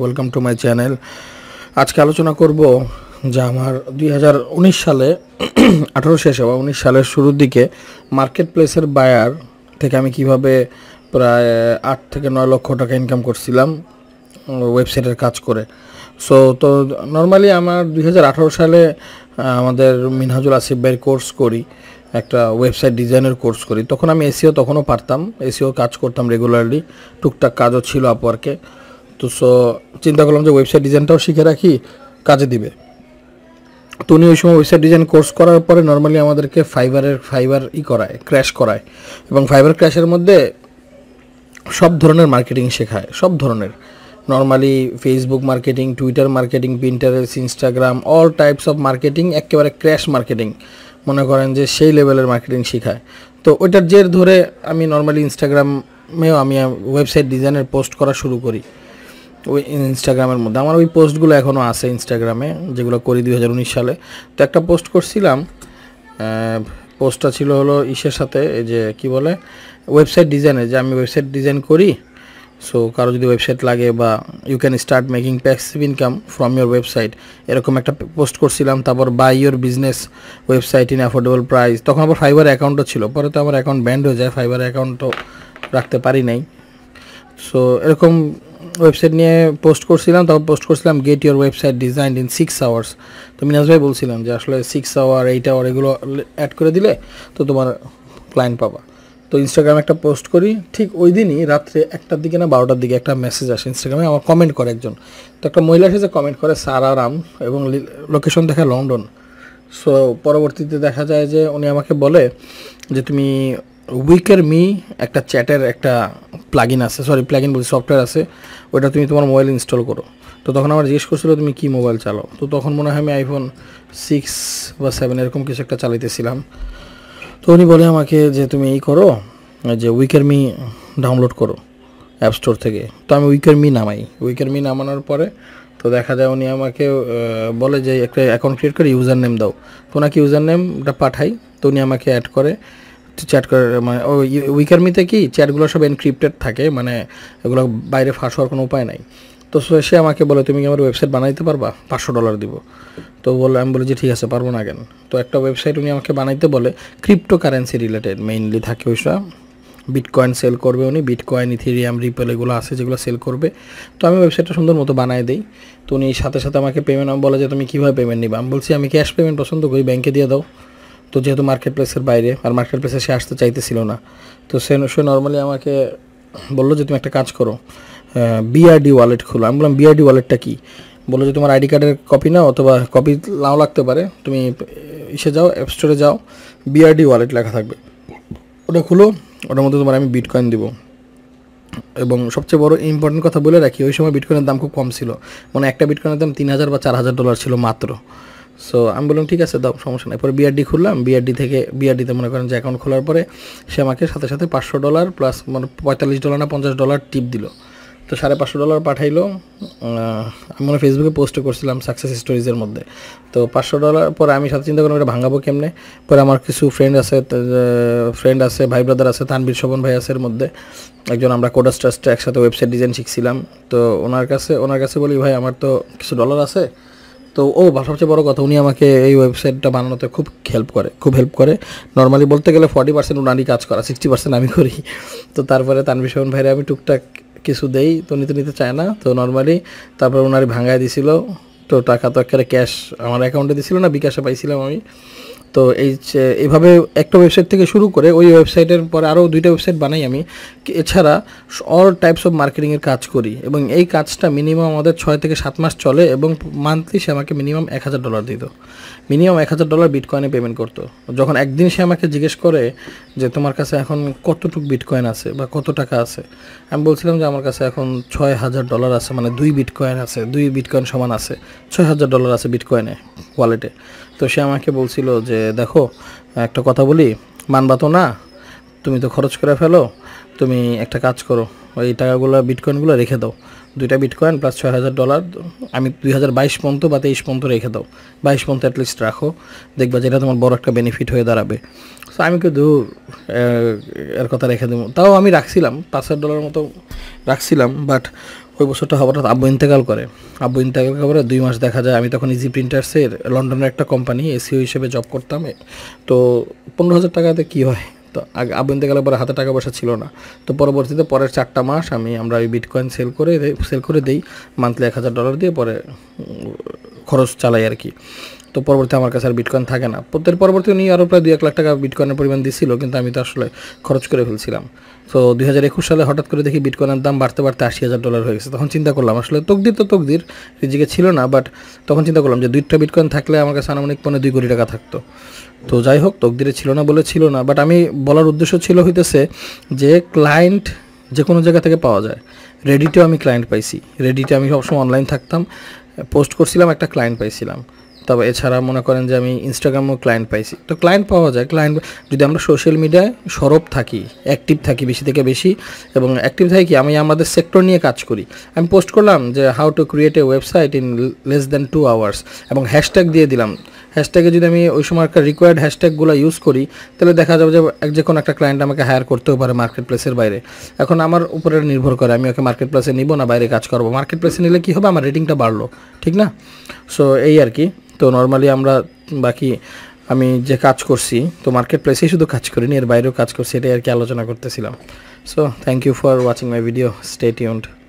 welcome to my channel আজকে আলোচনা করব যে আমার দুই সালে আঠারো শেষে বা উনিশ সালের শুরুর দিকে মার্কেট প্লেসের বায়ার থেকে আমি কিভাবে প্রায় আট থেকে নয় লক্ষ টাকা ইনকাম করছিলাম ওয়েবসাইটের কাজ করে সো তো নর্মালি আমার দুই সালে আমাদের মিনহাজুল আসিফ ভাইয়ের কোর্স করি একটা ওয়েবসাইট ডিজাইনের কোর্স করি তখন আমি এসিও e তখনও পারতাম এসিও e কাজ করতাম রেগুলারলি টুকটাক কাজও ছিল আপওয়ার্কে তো সো চিন্তা করলাম যে ওয়েবসাইট ডিজাইনটাও শিখে রাখি কাজে দিবে তো উনি ওই সময় ওয়েবসাইট ডিজাইন কোর্স করার পরে নর্মালি আমাদেরকে ফাইবারের ফাইবার ই করায় ক্র্যাশ করায় এবং ফাইবার ক্র্যাশের মধ্যে সব ধরনের মার্কেটিং শেখায় সব ধরনের normally Facebook marketing Twitter marketing Pinterest Instagram all types of marketing একেবারে ক্র্যাশ মার্কেটিং মনে করেন যে সেই লেভেলের মার্কেটিং শেখায় তো ওইটার জের ধরে আমি নর্মালি ইনস্টাগ্রামেও আমি ওয়েবসাইট ডিজাইনের পোস্ট করা শুরু করি ওই ইনস্টাগ্রামের মধ্যে আমার ওই পোস্টগুলো এখনও আছে ইনস্টাগ্রামে যেগুলো করি দুই সালে তো একটা পোস্ট করছিলাম পোস্টটা ছিল হলো ইসের সাথে এই যে কি বলে ওয়েবসাইট ডিজাইনে যে আমি ওয়েবসাইট ডিজাইন করি সো কারো যদি ওয়েবসাইট লাগে বা you can start making passive income from your website এরকম একটা পোস্ট করছিলাম তারপর buy your business website in affordable price তখন আবার ফাইবার অ্যাকাউন্টও ছিল পরে তো আমার অ্যাকাউন্ট ব্যান্ড হয়ে যায় ফাইবার অ্যাকাউন্টও রাখতে পারি নাই সো এরকম ওয়েবসাইট নিয়ে পোস্ট করছিলাম তখন পোস্ট করছিলাম get your website design in six hours তো মিনাজ ভাই বলছিলাম যে আসলে সিক্স আওয়ার এইট আওয়ার এগুলো অ্যাড করে দিলে তো তোমার ক্লায়েন্ট পাবা তো ইনস্টাগ্রামে একটা পোস্ট করি ঠিক ওই দিনই রাত্রে একটার দিকে না বারোটার দিকে একটা মেসেজ আসে ইনস্টাগ্রামে আমার কমেন্ট করে একজন তো একটা মহিলা এসে যে কমেন্ট করে সারা রাম এবং লোকেশন দেখা লন্ডন সো পরবর্তীতে দেখা যায় যে উনি আমাকে বলে যে তুমি উইকের মি একটা চ্যাটের একটা প্লাগিন আছে সরি প্লাগিন বলছি সফটওয়্যার আছে ওটা তুমি তোমার মোবাইল ইনস্টল করো তো তখন আমার জিজ্ঞেস করছিলো তুমি কী মোবাইল চালাও তো তখন মনে হয় আমি আইফোন সিক্স বা সেভেন এরকম কিছু একটা চালাইতেছিলাম তো উনি বলে আমাকে যে তুমি এই করো যে উইকের মি ডাউনলোড করো অ্যাপ স্টোর থেকে তো আমি উইকের মি নামাই উইকের মি নামানোর পরে তো দেখা যায় উনি আমাকে বলে যে একটা অ্যাকাউন্ট ক্রিয়েট করে ইউজার নেম দাও তো ওনাকে ইউজার নেমটা পাঠাই তো উনি আমাকে অ্যাড করে চ্যাট মানে ওই মিতে কি চ্যাটগুলো সব এনক্রিপ্টেড থাকে মানে এগুলো বাইরে ফাঁস হওয়ার কোনো উপায় নাই তো সে আমাকে বলে তুমি কি আমার ওয়েবসাইট বানাইতে পারবা পাঁচশো ডলার দিব তো বলে আমি বলি যে ঠিক আছে পারবো না কেন তো একটা ওয়েবসাইট উনি আমাকে বানাইতে বলে ক্রিপ্টো কারেন্সি রিলেটেড মেইনলি থাকে ওইসব বিটকয়েন সেল করবে উনি বিটকয়েন ইথিরিয়াম রিপেল এগুলো আছে যেগুলো সেল করবে তো আমি ওয়েবসাইটটা সুন্দর মতো বানাই দিই তো উনি সাথে সাথে আমাকে পেমেন্ট বলে যে তুমি কীভাবে পেমেন্ট নিবা আমি বলছি আমি ক্যাশ পেমেন্ট পছন্দ করি ব্যাংকে দিয়ে দাও তো যেহেতু মার্কেট প্লেসের বাইরে আর মার্কেট প্লেসে সে আসতে চাইতেছিল না তো সে সে নর্মালি আমাকে বললো যে তুমি একটা কাজ করো বিআরডি ওয়ালেট খোলো আমি বললাম বিআরডি ওয়ালেটটা কী বললো যে তোমার আইডি কার্ডের কপি নাও অথবা কপি নাও লাগতে পারে তুমি ইসে যাও অ্যাপ স্টোরে যাও বিআরডি ওয়ালেট লেখা থাকবে ওটা খুলো ওটার মধ্যে তোমার আমি বিটকয়েন দিব এবং সবচেয়ে বড় ইম্পর্টেন্ট কথা বলে রাখি ওই সময় বিটকয়েনের দাম খুব কম ছিল মানে একটা বিটকয়েনের দাম তিন হাজার বা চার হাজার ডলার ছিল মাত্র সো আমি বললাম ঠিক আছে দাও সমস্যা নাই পরে বিআরডি খুললাম বিআরডি থেকে বিআরডিতে মনে করেন যে অ্যাকাউন্ট খোলার পরে সে আমাকে সাথে সাথে পাঁচশো ডলার প্লাস মানে পঁয়তাল্লিশ ডলার না পঞ্চাশ ডলার টিপ দিল তো সাড়ে পাঁচশো ডলার পাঠাইলো আমি মানে ফেসবুকে পোস্ট করছিলাম সাকসেস স্টোরিজের মধ্যে তো পাঁচশো ডলার পরে আমি সাথে চিন্তা করলাম এটা ভাঙাবো কেমনে পরে আমার কিছু ফ্রেন্ড আছে ফ্রেন্ড আছে ভাই ব্রাদার আছে তানবীর শোভন ভাই আছে এর মধ্যে একজন আমরা কোডাস ট্রাস্টে একসাথে ওয়েবসাইট ডিজাইন শিখছিলাম তো ওনার কাছে ওনার কাছে বলি ভাই আমার তো কিছু ডলার আছে তো ও সবচেয়ে বড় কথা উনি আমাকে এই ওয়েবসাইটটা বানানোতে খুব হেল্প করে খুব হেল্প করে নর্মালি বলতে গেলে ফর্টি পার্সেন্ট উনারই কাজ করা সিক্সটি পার্সেন্ট আমি করি তো তারপরে তানবিশন ভাইরে আমি টুকটাক কিছু দেই তো নিতে নিতে চায় না তো নর্মালি তারপর ওনারই ভাঙায় দিছিল তো টাকা তো একেবারে ক্যাশ আমার অ্যাকাউন্টে দিছিল না বিকাশে পাইছিলাম আমি তো এই এভাবে একটা ওয়েবসাইট থেকে শুরু করে ওই ওয়েবসাইটের পর আরও দুইটা ওয়েবসাইট বানাই আমি এছাড়া অল টাইপস অফ মার্কেটিংয়ের কাজ করি এবং এই কাজটা মিনিমাম আমাদের ছয় থেকে সাত মাস চলে এবং মান্থলি সে আমাকে মিনিমাম এক হাজার ডলার দিত মিনিমাম এক হাজার ডলার বিটকয়েনে পেমেন্ট করতো যখন একদিন সে আমাকে জিজ্ঞেস করে যে তোমার কাছে এখন কতটুকু বিটকয়েন আছে বা কত টাকা আছে আমি বলছিলাম যে আমার কাছে এখন ছয় হাজার ডলার আছে মানে দুই বিটকয়েন আছে দুই বিটকয়েন সমান আছে ছয় হাজার ডলার আছে বিটকয়েনে ওয়ালেটে তো সে আমাকে বলছিল যে দেখো একটা কথা বলি মানবা তো না তুমি তো খরচ করে ফেলো তুমি একটা কাজ করো ওই টাকাগুলো বিটকয়েনগুলো রেখে দাও দুইটা বিটকয়েন প্লাস ছয় হাজার ডলার আমি দুই হাজার বাইশ পর্যন্ত বা তেইশ পর্যন্ত রেখে দাও বাইশ পর্যন্ত অ্যাটলিস্ট রাখো দেখবা যেটা তোমার বড় একটা বেনিফিট হয়ে দাঁড়াবে সো আমি কিন্তু এর কথা রেখে দেবো তাও আমি রাখছিলাম পাঁচ হাজার ডলার মতো রাখছিলাম বাট ওই বছরটা হঠাৎ আব্বু ইন্তেকাল করে আব্বু ইন্তেকাল করে দুই মাস দেখা যায় আমি তখন ইজি প্রিন্টার্সের লন্ডনের একটা কোম্পানি এসিও e হিসেবে জব করতাম তো পনেরো হাজার টাকাতে কী হয় তো আগে আব্বু গেলে পরে হাতে টাকা পয়সা ছিল না তো পরবর্তীতে পরের চারটা মাস আমি আমরা ওই বিটকয়েন সেল করে সেল করে দিই মান্থলি এক হাজার ডলার দিয়ে পরে খরচ চালাই আর কি তো পরবর্তী আমার কাছে আর বিটকয়েন থাকে না প্রত্যেক পরবর্তী উনি আরও প্রায় দুই এক লাখ টাকা বিটকয়েনের পরিমাণ দিছিল কিন্তু আমি তো আসলে খরচ করে ফেলছিলাম তো দুই সালে হঠাৎ করে দেখি বিটকয়েনের দাম বাড়তে বাড়তে আশি হাজার ডলার হয়ে গেছে তখন চিন্তা করলাম আসলে তকদির তো তকদির রিজিকে ছিল না বাট তখন চিন্তা করলাম যে দুইটা বিটকয়েন থাকলে আমার কাছে আনুমানিক পনেরো দুই কোটি টাকা থাকতো তো যাই হোক তকদিরে ছিল না বলে ছিল না বাট আমি বলার উদ্দেশ্য ছিল হইতেছে যে ক্লায়েন্ট যে কোনো জায়গা থেকে পাওয়া যায় রেডিটেও আমি ক্লায়েন্ট পাইছি রেডিটে আমি সবসময় অনলাইন থাকতাম পোস্ট করছিলাম একটা ক্লায়েন্ট পাইছিলাম তবে এছাড়া মনে করেন যে আমি ইনস্টাগ্রামও ক্লায়েন্ট পাইছি তো ক্লায়েন্ট পাওয়া যায় ক্লায়েন্ট যদি আমরা সোশ্যাল মিডিয়ায় সরব থাকি অ্যাক্টিভ থাকি বেশি থেকে বেশি এবং অ্যাক্টিভ থাকি আমি আমাদের সেক্টর নিয়ে কাজ করি আমি পোস্ট করলাম যে how to create a website in less than two hours এবং হ্যাশট্যাগ দিয়ে দিলাম হ্যাশট্যাগে যদি আমি ওই সময় একটা রিকোয়ার্ড হ্যাশট্যাগুলো ইউজ করি তাহলে দেখা যাবে যে এক যে কোনো একটা ক্লায়েন্ট আমাকে হায়ার করতেও পারে মার্কেট প্লেসের বাইরে এখন আমার উপরে নির্ভর করে আমি ওকে মার্কেট প্লেসে নিব না বাইরে কাজ করবো মার্কেট প্লেসে নিলে কী হবে আমার রেটিংটা বাড়লো ঠিক না সো এই আর কি তো নর্মালি আমরা বাকি আমি যে কাজ করছি তো মার্কেট প্লেসেই শুধু কাজ করিনি এর বাইরেও কাজ করছি এটাই আর কি আলোচনা করতেছিলাম so thank you for watching my video stay tuned